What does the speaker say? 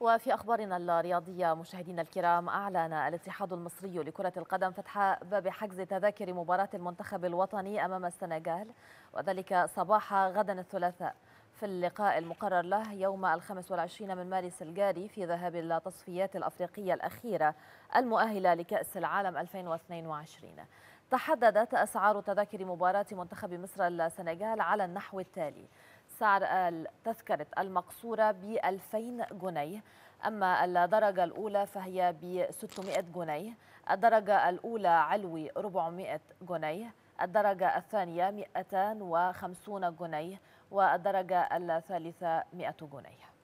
وفي أخبارنا الرياضية مشاهدينا الكرام أعلن الاتحاد المصري لكرة القدم فتح باب حجز تذاكر مباراة المنتخب الوطني أمام السنغال وذلك صباح غدا الثلاثاء في اللقاء المقرر له يوم الخمس والعشرين من مارس الجاري في ذهاب التصفيات الأفريقية الأخيرة المؤهلة لكأس العالم 2022 تحددت أسعار تذاكر مباراة منتخب مصر السنغال على النحو التالي سعر تذكرة المقصورة ب 2000 جنيه أما الدرجة الأولى فهي ب 600 جنيه الدرجة الأولى علوي 400 جنيه الدرجة الثانية 250 جنيه والدرجة الثالثة 100 جنيه